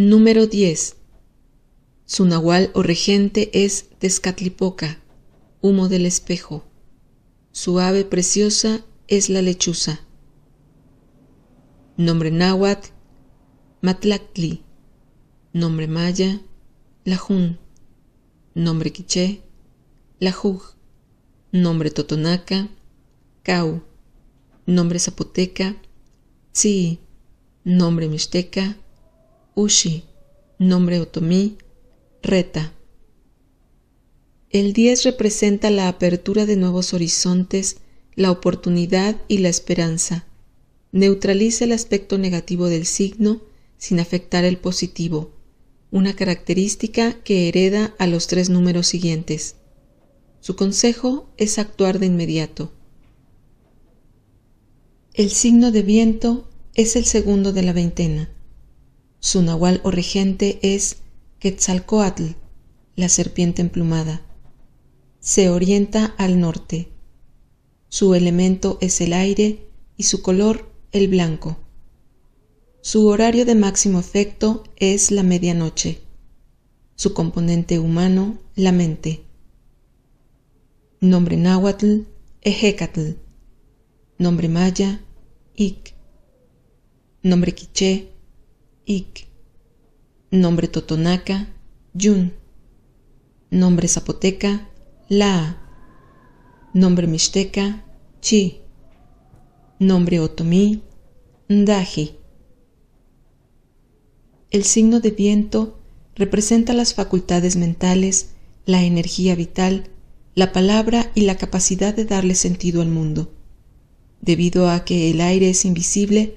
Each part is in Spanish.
Número 10. Su nahual o regente es Tezcatlipoca, humo del espejo. Su ave preciosa es la lechuza. Nombre náhuatl, Matlactli. Nombre maya, lajun Nombre quiché, Lajuj. Nombre totonaca, Cau. Nombre zapoteca, Tzi. Nombre mixteca, Ushi, nombre otomí, Reta. El 10 representa la apertura de nuevos horizontes, la oportunidad y la esperanza. Neutraliza el aspecto negativo del signo sin afectar el positivo, una característica que hereda a los tres números siguientes. Su consejo es actuar de inmediato. El signo de viento es el segundo de la veintena. Su nahual o regente es Quetzalcoatl, la serpiente emplumada. Se orienta al norte. Su elemento es el aire y su color el blanco. Su horario de máximo efecto es la medianoche. Su componente humano, la mente. Nombre náhuatl, Ejecatl. Nombre maya, Ik. Nombre quiché, Ik. Nombre totonaca, Yun. Nombre zapoteca, La. Nombre mixteca, Chi. Nombre otomí, Ndaji. El signo de viento representa las facultades mentales, la energía vital, la palabra y la capacidad de darle sentido al mundo. Debido a que el aire es invisible,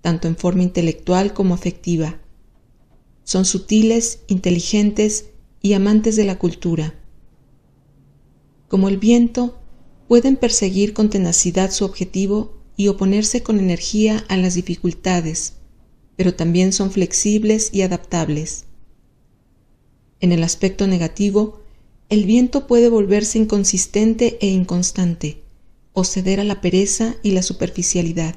tanto en forma intelectual como afectiva. Son sutiles, inteligentes y amantes de la cultura. Como el viento, pueden perseguir con tenacidad su objetivo y oponerse con energía a las dificultades, pero también son flexibles y adaptables. En el aspecto negativo, el viento puede volverse inconsistente e inconstante, o ceder a la pereza y la superficialidad.